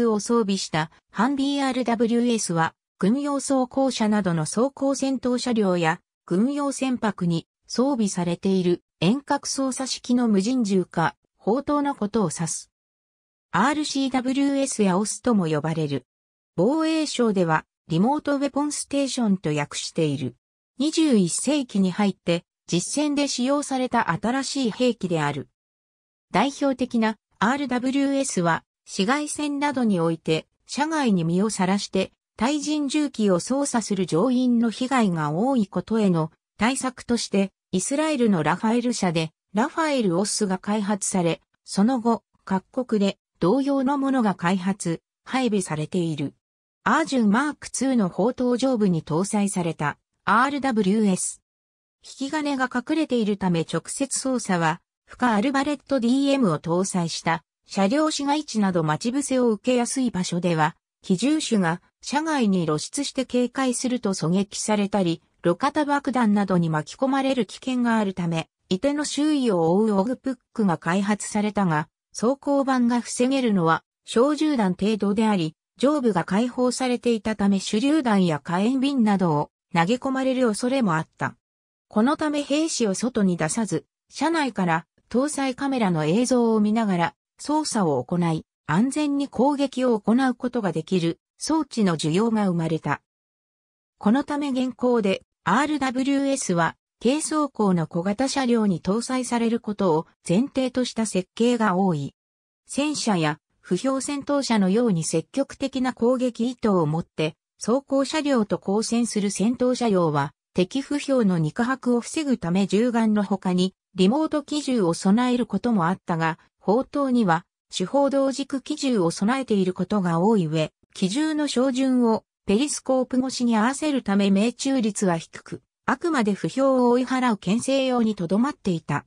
を装備したハン BRWS は軍用装甲車などの装甲戦闘車両や軍用船舶に装備されている遠隔操作式の無人銃か砲塔のことを指す。RCWS や OS とも呼ばれる。防衛省ではリモートウェポンステーションと訳している。21世紀に入って実戦で使用された新しい兵器である。代表的な RWS は紫外線などにおいて、社外に身をさらして、対人銃器を操作する乗員の被害が多いことへの対策として、イスラエルのラファエル社で、ラファエルオスが開発され、その後、各国で同様のものが開発、配備されている。アージュマーク2の砲塔上部に搭載された RWS。引き金が隠れているため直接操作は、不可。アルバレット DM を搭載した車両市街地など待ち伏せを受けやすい場所では、機銃手が車外に露出して警戒すると狙撃されたり、路肩爆弾などに巻き込まれる危険があるため、伊手の周囲を覆うオグプックが開発されたが、装甲板が防げるのは小銃弾程度であり、上部が解放されていたため手榴弾や火炎瓶などを投げ込まれる恐れもあった。このため兵士を外に出さず、車内から搭載カメラの映像を見ながら操作を行い、安全に攻撃を行うことができる装置の需要が生まれた。このため現行で RWS は軽装甲の小型車両に搭載されることを前提とした設計が多い。戦車や不評戦闘車のように積極的な攻撃意図を持って装甲車両と交戦する戦闘車両は敵不評の肉薄を防ぐため銃眼の他にリモート機銃を備えることもあったが、砲塔には、手法同軸機銃を備えていることが多い上、機銃の照準をペリスコープ越しに合わせるため命中率は低く、あくまで不評を追い払う牽制用にとどまっていた。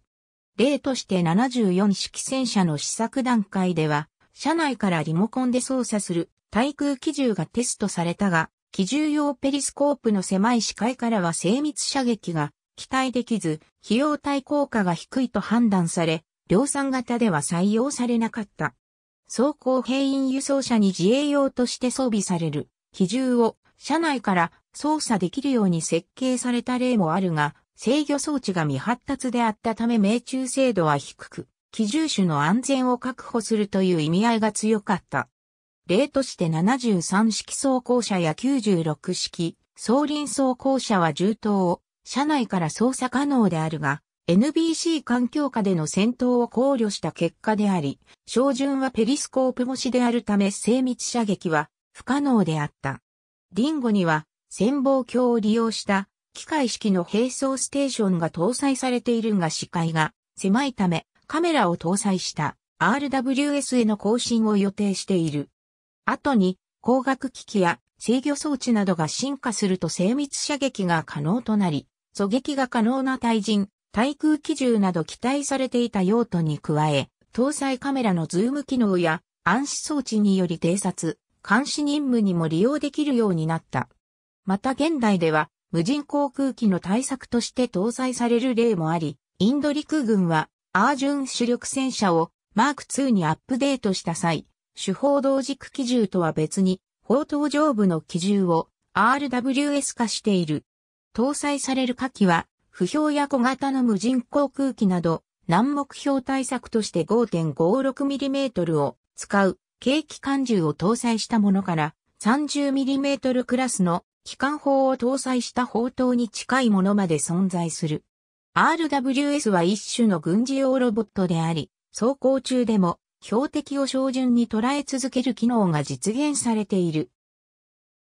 例として74式戦車の試作段階では、車内からリモコンで操作する対空機銃がテストされたが、機銃用ペリスコープの狭い視界からは精密射撃が期待できず、費用対効果が低いと判断され、量産型では採用されなかった。走行兵員輸送車に自衛用として装備される、機銃を車内から操作できるように設計された例もあるが、制御装置が未発達であったため命中精度は低く、機銃種の安全を確保するという意味合いが強かった。例として73式装甲車や96式、総輪装甲車は銃刀を車内から操作可能であるが、NBC 環境下での戦闘を考慮した結果であり、照準はペリスコープ越しであるため精密射撃は不可能であった。リンゴには潜望鏡を利用した機械式の並走ステーションが搭載されているが視界が狭いためカメラを搭載した RWS への更新を予定している。後に光学機器や制御装置などが進化すると精密射撃が可能となり、狙撃が可能な対人、対空機銃など期待されていた用途に加え、搭載カメラのズーム機能や暗視装置により偵察、監視任務にも利用できるようになった。また現代では、無人航空機の対策として搭載される例もあり、インド陸軍は、アージュン主力戦車をマーク2にアップデートした際、手法同軸機銃とは別に、砲塔上部の機銃を RWS 化している。搭載される火器は、不評や小型の無人航空機など、難目標対策として 5.56mm を使う軽機関銃を搭載したものから 30mm クラスの機関砲を搭載した砲塔に近いものまで存在する。RWS は一種の軍事用ロボットであり、走行中でも標的を照準に捉え続ける機能が実現されている。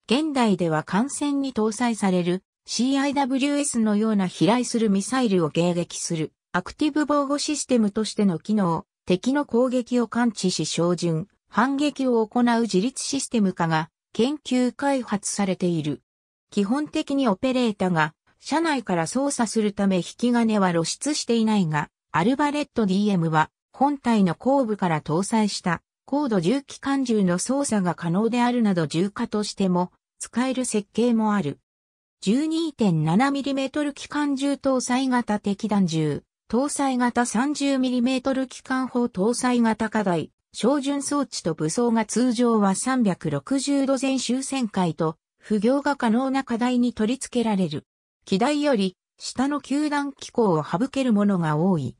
現代では艦船に搭載される CIWS のような飛来するミサイルを迎撃するアクティブ防護システムとしての機能、敵の攻撃を感知し照準、反撃を行う自立システム化が研究開発されている。基本的にオペレータが車内から操作するため引き金は露出していないが、アルバレット DM は本体の後部から搭載した高度重機関銃の操作が可能であるなど重化としても使える設計もある。12.7mm 機関銃搭載型敵弾銃、搭載型 30mm 機関砲搭載型課題、照準装置と武装が通常は360度全周旋回と、不行が可能な課題に取り付けられる。機台より、下の球団機構を省けるものが多い。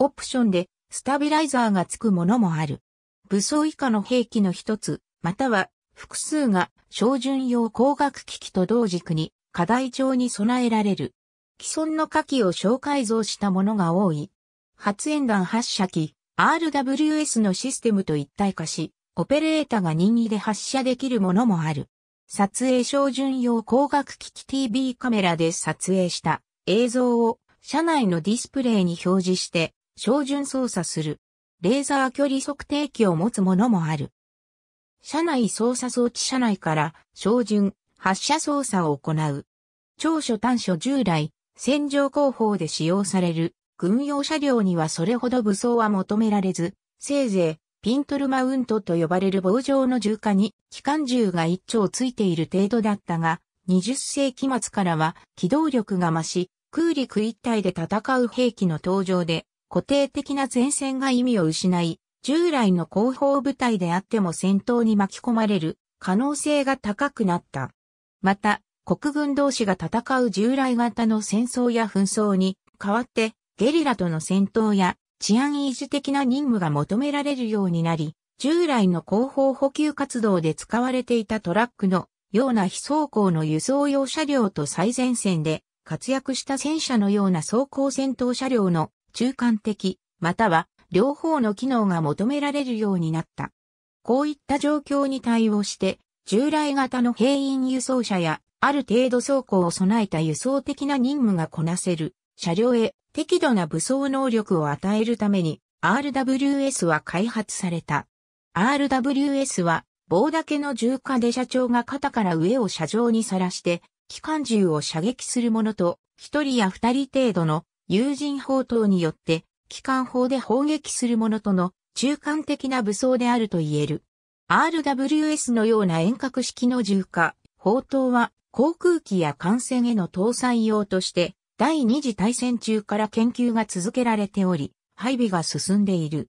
オプションで、スタビライザーが付くものもある。武装以下の兵器の一つ、または複数が照準用光学機器と同軸に課題帳に備えられる。既存の火器を小改造したものが多い。発煙弾発射機、RWS のシステムと一体化し、オペレーターが任意で発射できるものもある。撮影照準用光学機器 TV カメラで撮影した映像を車内のディスプレイに表示して照準操作する。レーザー距離測定器を持つものもある。車内操作装置車内から照準、発射操作を行う。長所短所従来、戦場後方で使用される軍用車両にはそれほど武装は求められず、せいぜいピントルマウントと呼ばれる棒状の銃火に機関銃が一丁ついている程度だったが、20世紀末からは機動力が増し、空陸一体で戦う兵器の登場で、固定的な前線が意味を失い、従来の後方部隊であっても戦闘に巻き込まれる可能性が高くなった。また、国軍同士が戦う従来型の戦争や紛争に代わってゲリラとの戦闘や治安維持的な任務が求められるようになり、従来の後方補給活動で使われていたトラックのような非走行の輸送用車両と最前線で活躍した戦車のような走行戦闘車両の中間的、または両方の機能が求められるようになった。こういった状況に対応して従来型の兵員輸送車や、ある程度走行を備えた輸送的な任務がこなせる車両へ適度な武装能力を与えるために RWS は開発された。RWS は棒だけの重火で社長が肩から上を車上にさらして機関銃を射撃するものと一人や二人程度の友人砲等によって機関砲で砲撃するものとの中間的な武装であると言える。RWS のような遠隔式の重化、砲塔は航空機や艦船への搭載用として第二次大戦中から研究が続けられており、配備が進んでいる。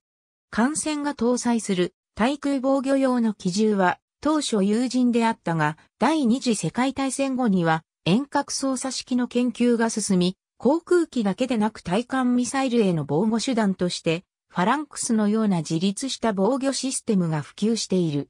艦船が搭載する対空防御用の機銃は当初友人であったが、第二次世界大戦後には遠隔操作式の研究が進み、航空機だけでなく対艦ミサイルへの防護手段としてファランクスのような自立した防御システムが普及している。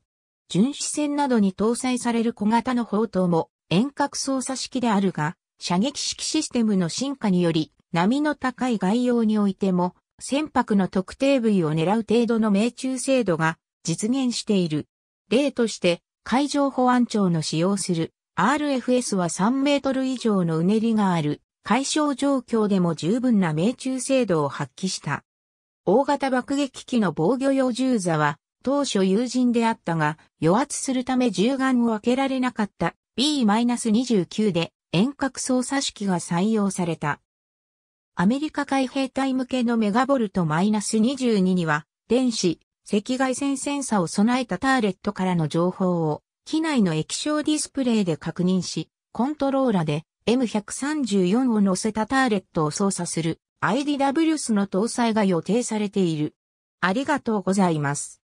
巡視船などに搭載される小型の砲塔も遠隔操作式であるが、射撃式システムの進化により、波の高い外洋においても、船舶の特定部位を狙う程度の命中精度が実現している。例として、海上保安庁の使用する RFS は3メートル以上のうねりがある、解消状況でも十分な命中精度を発揮した。大型爆撃機の防御用銃座は、当初友人であったが、与圧するため銃眼を開けられなかった B-29 で遠隔操作式が採用された。アメリカ海兵隊向けのメガボルト -22 には、電子、赤外線センサを備えたターレットからの情報を、機内の液晶ディスプレイで確認し、コントローラで M134 を乗せたターレットを操作する IDW スの搭載が予定されている。ありがとうございます。